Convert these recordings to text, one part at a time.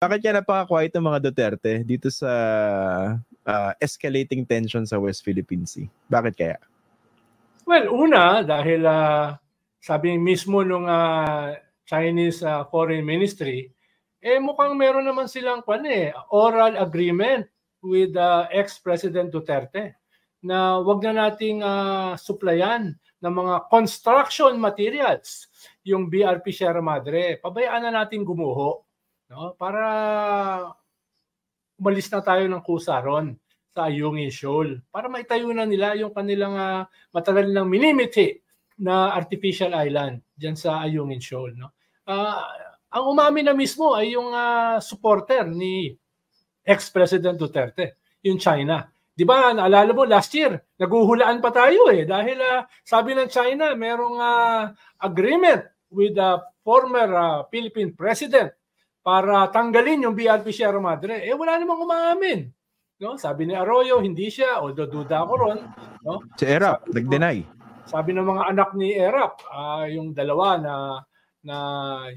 Bakit kaya napaka-quiet ng mga Duterte dito sa uh, escalating tension sa West Philippine Sea? Bakit kaya? Well, una, dahil uh, sabi mismo nung uh, Chinese uh, Foreign Ministry, eh mukhang meron naman silang kwan eh, oral agreement with uh, ex-President Duterte na wag na nating uh, suplayan ng mga construction materials yung BRP Sierra Madre. Pabayaan na natin gumuho No? Para umalis na tayo ng kusa ron sa Yungi Shoal para maitayo na nila yung kanilang uh, matagal nang minimiti na artificial island diyan sa Ayungin Shoal. No? Uh, ang umamin na mismo ay yung uh, supporter ni ex-President Duterte, yung China. Di ba, naalala mo, last year, naguhulaan pa tayo eh. Dahil uh, sabi ng China, merong uh, agreement with the former uh, Philippine President para tanggalin yung BRP Sierra Madre. Eh wala namang umaamin. No? Sabi ni Arroyo, hindi siya, although duda ako ron. No? Si Erap, nag-deny. Sabi ng mga anak ni Erap, uh, yung dalawa na na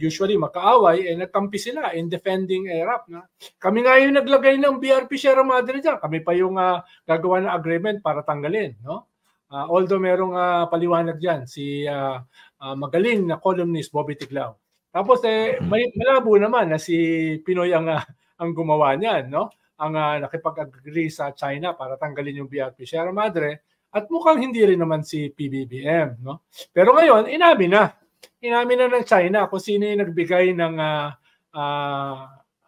usually makaaway, eh nagkampi sila in defending Erap. Na. Kami nga yung naglagay ng BRP Sierra Madre dyan. Kami pa yung uh, gagawa ng agreement para tanggalin. No? Uh, although merong uh, paliwanag dyan, si uh, uh, magaling na columnist Bobby Tiglao tapos eh may malabo naman na si Pinoy ang uh, ang gumawa niyan, no? Ang uh, nakipag-agree sa China para tanggalin yung BRP Sierra Madre at mukhang hindi rin naman si PBBM, no? Pero ngayon, inamin na. Inamin na ng China kung sino yung nagbigay ng uh, uh,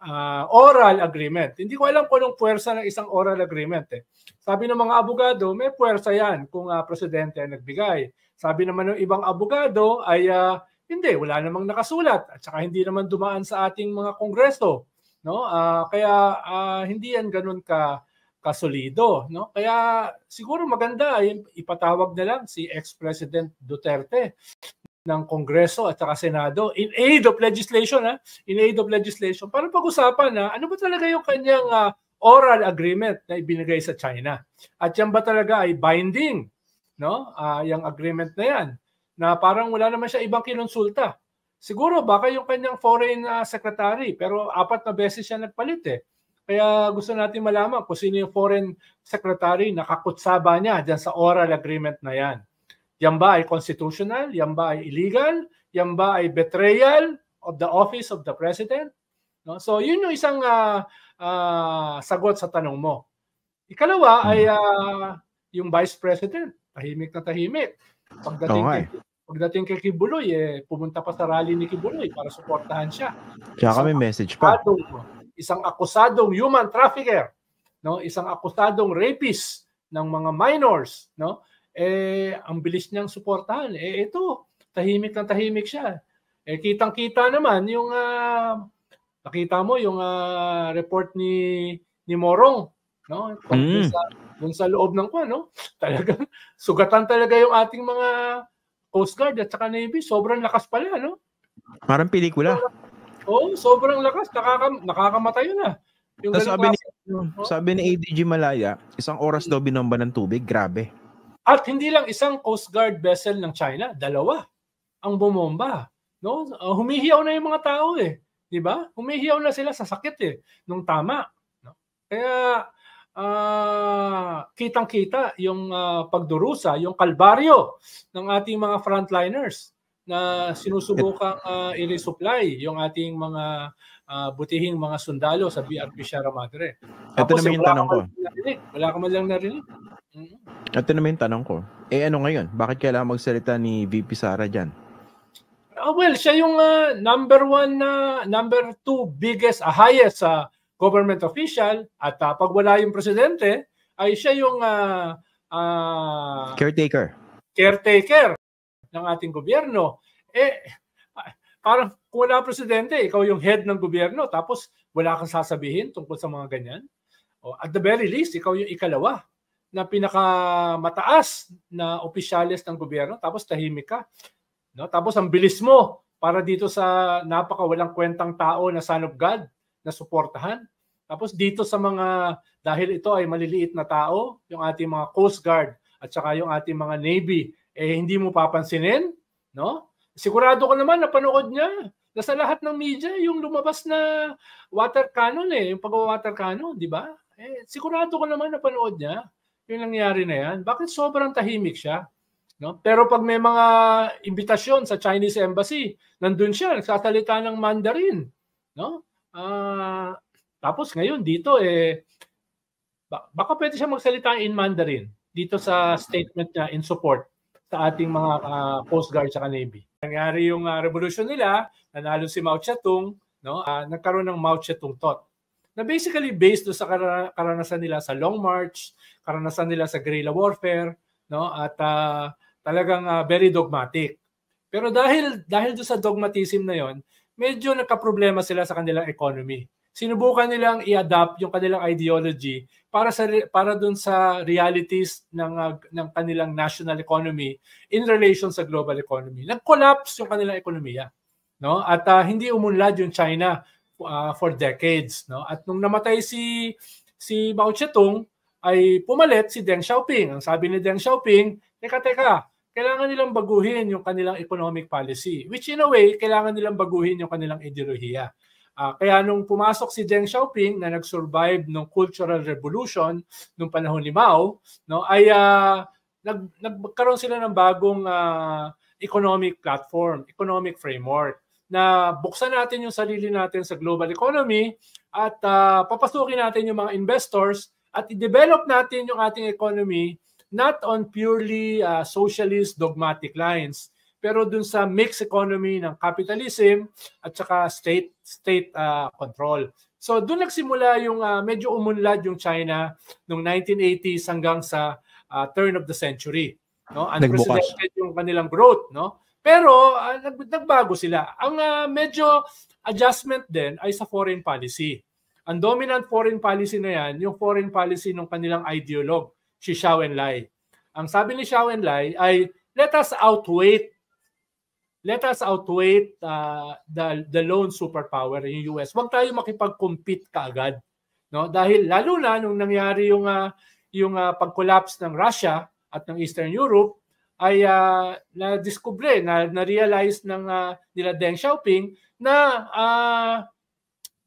uh, oral agreement. Hindi ko alam kung anong puwersa ng isang oral agreement. Eh. Sabi ng mga abogado, may puwersa yan kung uh, presidente ang nagbigay. Sabi naman ng ibang abogado ay uh, hindi, wala namang nakasulat at saka hindi naman dumaan sa ating mga kongreso, no? Uh, kaya uh, hindi yan ganoon ka kasolido, no? Kaya siguro maganda ipatawag na lang si ex-president Duterte ng Kongreso at saka Senado in aid of legislation ha, in aid of legislation para pag-usapan na ano ba talaga yung kanyang uh, oral agreement na ibinigay sa China at yan ba talaga ay binding no uh, yung agreement na yan na parang wala naman siya ibang kinonsulta. Siguro baka yung kanyang foreign uh, secretary, pero apat na beses siya nagpalit eh. Kaya gusto natin malaman kung sino yung foreign secretary na kakutsaba niya dyan sa oral agreement na yan. Yan ba ay constitutional? Yan ba ay illegal? Yan ba ay betrayal of the office of the president? No? So yun yung isang uh, uh, sagot sa tanong mo. Ikalawa ay uh, yung vice president. Tahimik na tahimik. Pagdating oh, kay eh. Pagdating kay Kibuloy, eh, pumunta pa sa rally ni Kibuloy para suportahan siya. Kaya kami message pa. Isang akusadong human trafficker, no? isang akusadong rapist ng mga minors, no? eh, ang bilis niyang suportahan. Eh, ito, tahimik na tahimik siya. Eh, kitang-kita naman yung, uh, nakita mo yung uh, report ni ni Morong, no? Pag mm. Sa, dun sa loob ng kwan, no? Talagang, sugatan talaga yung ating mga Coast Guard at saka Navy, sobrang lakas pala, no? Parang pelikula. Oo, oh, sobrang lakas. Nakaka, nakakamatay na. Yung sabi, ni, oh. sabi ni ADG Malaya, isang oras daw binomba ng tubig. Grabe. At hindi lang isang Coast Guard vessel ng China, dalawa ang bumomba. No? Uh, humihiyaw na yung mga tao eh. 'Di ba? Humihiyaw na sila sa sakit eh nung tama. No? Kaya uh, kitang-kita yung uh, pagdurusa, yung kalbaryo ng ating mga frontliners na sinusubukang uh, i-resupply yung ating mga uh, butihing mga sundalo sa BRP Sierra Madre. Ito Tapos, na eh, yung tanong ko. Wala ka man lang narinig. Mm-hmm. Ito na yung tanong ko. Eh ano ngayon? Bakit kailangan magsalita ni VP Sara dyan? Uh, well, siya yung uh, number one na uh, number two biggest, uh, highest uh, government official at uh, pag wala yung presidente ay siya yung uh, uh, caretaker caretaker ng ating gobyerno eh parang kung wala presidente ikaw yung head ng gobyerno tapos wala kang sasabihin tungkol sa mga ganyan o oh, at the very least ikaw yung ikalawa na pinakamataas na opisyalis ng gobyerno tapos tahimik ka no tapos ang bilis mo para dito sa napaka walang kwentang tao na son of God na suportahan. Tapos dito sa mga, dahil ito ay maliliit na tao, yung ating mga Coast Guard at saka yung ating mga Navy, eh hindi mo papansinin, no? Sigurado ko naman napanood niya Nasa lahat ng media yung lumabas na water cannon eh, yung pagwa-water cannon, di ba? Eh, sigurado ko naman napanood niya yung nangyari na yan. Bakit sobrang tahimik siya? No? Pero pag may mga imbitasyon sa Chinese embassy, nandun siya, nagsasalita ng Mandarin. No? Uh, tapos ngayon dito eh baka pwede siya magsalita in Mandarin dito sa statement niya in support sa ating mga uh, Coast Guard sa Navy. Nangyari yung uh, ah, revolution nila, nanalo si Mao Zedong, no? Uh, nagkaroon ng Mao Zedong thought. Na basically based do sa kar- karanasan nila sa Long March, karanasan nila sa guerrilla warfare, no? At uh, talagang uh, very dogmatic. Pero dahil dahil do sa dogmatism na 'yon, medyo nagkaproblema sila sa kanilang economy. Sinubukan nilang i-adapt yung kanilang ideology para sa para doon sa realities ng uh, ng kanilang national economy in relation sa global economy. Nag-collapse yung kanilang ekonomiya, no? At uh, hindi umunlad yung China uh, for decades, no? At nung namatay si si Mao Zedong ay pumalit si Deng Xiaoping. Ang sabi ni Deng Xiaoping, teka teka, kailangan nilang baguhin yung kanilang economic policy, which in a way, kailangan nilang baguhin yung kanilang ideolohiya. Uh, kaya nung pumasok si Deng Xiaoping na nag-survive ng Cultural Revolution nung panahon ni Mao, no, ay uh, nag, nagkaroon sila ng bagong uh, economic platform, economic framework na buksan natin yung sarili natin sa global economy at uh, papasukin natin yung mga investors at i-develop natin yung ating economy not on purely uh, socialist dogmatic lines, pero dun sa mixed economy ng capitalism at saka state state uh, control. So doon nagsimula yung uh, medyo umunlad yung China noong 1980s hanggang sa uh, turn of the century, no? Unprecedented yung kanilang growth, no? Pero uh, nag nagbago sila. Ang uh, medyo adjustment din ay sa foreign policy. Ang dominant foreign policy na yan, yung foreign policy ng kanilang ideologue si Xiao Enlai. Ang sabi ni Xiao Enlai ay, let us outweight let us outweight uh, the the lone superpower yung US. Huwag tayo makipag-compete kaagad, no? Dahil lalo na nung nangyari yung uh, yung uh, pag-collapse ng Russia at ng Eastern Europe ay uh, na discover na na-realize ng uh, nila Deng Xiaoping na uh,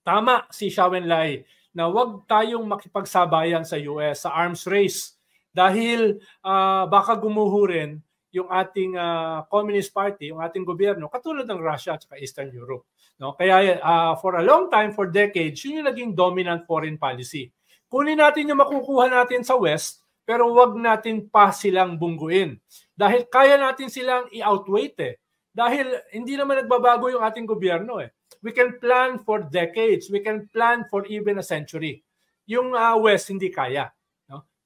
tama si Xiao Enlai na huwag tayong makipagsabayan sa US sa arms race dahil uh, baka gumuho rin yung ating uh, Communist Party, yung ating gobyerno, katulad ng Russia at Eastern Europe. No? Kaya uh, for a long time, for decades, yun yung naging dominant foreign policy. Kunin natin yung makukuha natin sa West, pero wag natin pa silang bungguin. Dahil kaya natin silang i-outweight eh. Dahil hindi naman nagbabago yung ating gobyerno eh. We can plan for decades. We can plan for even a century. Yung uh, West hindi kaya.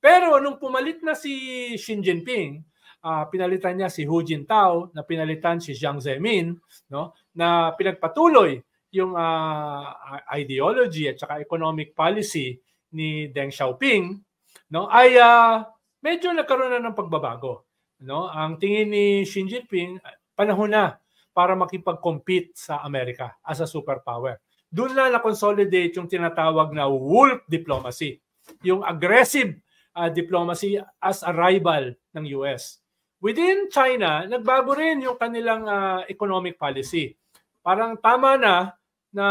Pero nung pumalit na si Xi Jinping, uh, pinalitan niya si Hu Jintao, na pinalitan si Jiang Zemin, no? na pinagpatuloy yung uh, ideology at saka economic policy ni Deng Xiaoping, no? ay uh, medyo nagkaroon na ng pagbabago. No? Ang tingin ni Xi Jinping, panahon na para makipag-compete sa Amerika as a superpower. Doon na na-consolidate yung tinatawag na wolf diplomacy, yung aggressive uh, diplomacy as a rival ng US. Within China, nagbago rin yung kanilang uh, economic policy. Parang tama na na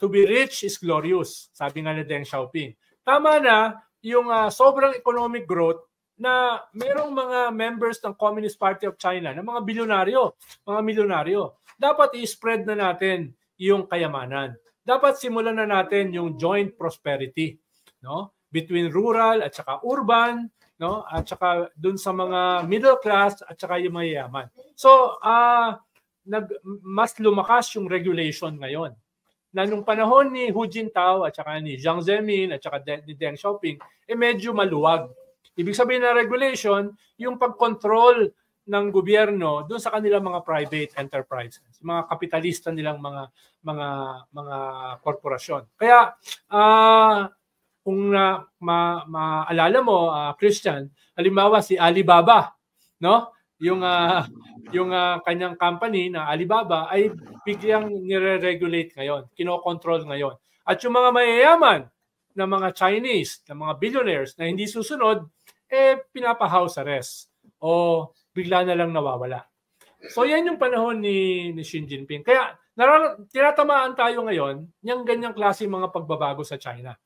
to be rich is glorious, sabi nga ni Deng Xiaoping. Tama na yung uh, sobrang economic growth na merong mga members ng Communist Party of China na mga bilyonaryo, mga milyonaryo. Dapat i-spread na natin yung kayamanan. Dapat simulan na natin yung joint prosperity, no? between rural at saka urban, no? At saka doon sa mga middle class at saka yung mayayaman. So, uh, nag mas lumakas yung regulation ngayon. Na nung panahon ni Hu Jintao at saka ni Jiang Zemin at saka de- ni Deng Xiaoping, eh medyo maluwag. Ibig sabihin na regulation, yung pagkontrol ng gobyerno doon sa kanilang mga private enterprises, mga kapitalista nilang mga mga mga korporasyon. Kaya uh, kung na ma, maalala mo uh, Christian, halimbawa si Alibaba, no? Yung uh, yung uh, kanyang company na Alibaba ay bigyang nire-regulate ngayon, kinokontrol ngayon. At yung mga mayayaman na mga Chinese, na mga billionaires na hindi susunod, eh pinapa-house arrest o bigla na lang nawawala. So yan yung panahon ni, ni Xi Jinping. Kaya narar- tinatamaan tayo ngayon ng ganyang klase mga pagbabago sa China.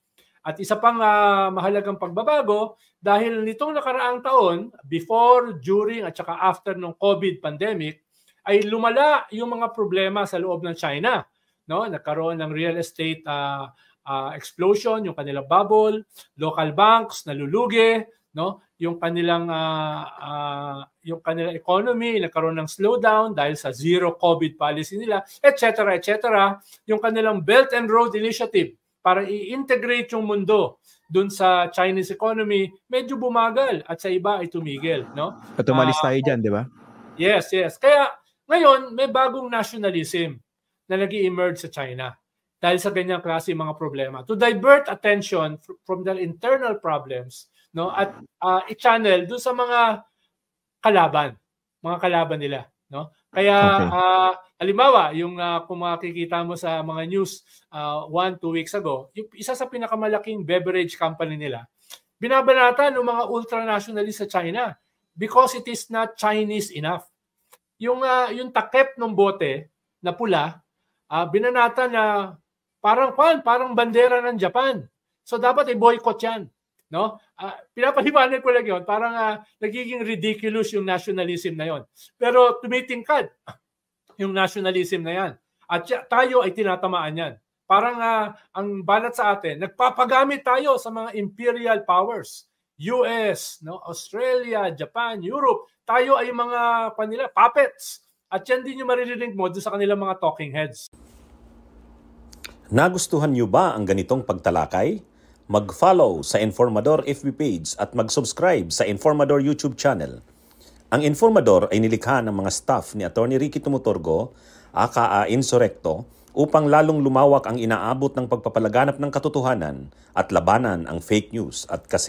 At isa pang uh, mahalagang pagbabago dahil nitong nakaraang taon, before, during at saka after ng COVID pandemic, ay lumala yung mga problema sa loob ng China. No, nagkaroon ng real estate uh, uh, explosion, yung kanilang bubble, local banks nalulugi, no? Yung kanilang uh, uh, yung kanilang economy nagkaroon ng slowdown dahil sa zero COVID policy nila, etc. etc. Yung kanilang Belt and Road Initiative para i-integrate yung mundo dun sa Chinese economy, medyo bumagal at sa iba ay tumigil. No? At umalis uh, dyan, di ba? Yes, yes. Kaya ngayon, may bagong nationalism na nag emerge sa China dahil sa ganyang klase mga problema. To divert attention from their internal problems no at uh, i-channel doon sa mga kalaban, mga kalaban nila no? Kaya okay. uh, halimbawa yung uh, kung makikita mo sa mga news uh, one two weeks ago, yung isa sa pinakamalaking beverage company nila binabanata ng mga ultranationalists sa China because it is not Chinese enough. Yung uh, yung takip ng bote na pula, uh, binanata na parang kwan, parang bandera ng Japan. So dapat i-boycott 'yan. No? Uh, ah, pinapahiwanan ko lang yun. Parang uh, nagiging ridiculous yung nationalism na yon. Pero tumitingkad yung nationalism na yan. At tayo ay tinatamaan yan. Parang uh, ang balat sa atin, nagpapagamit tayo sa mga imperial powers. US, no, Australia, Japan, Europe, tayo ay mga panila puppets. At yan din yung maririnig mo sa kanilang mga talking heads. Nagustuhan niyo ba ang ganitong pagtalakay? mag-follow sa Informador FB page at mag-subscribe sa Informador YouTube channel. Ang Informador ay nilikha ng mga staff ni Attorney Ricky Tumutorgo, aka Insurrecto, upang lalong lumawak ang inaabot ng pagpapalaganap ng katotohanan at labanan ang fake news at kasinungalingan.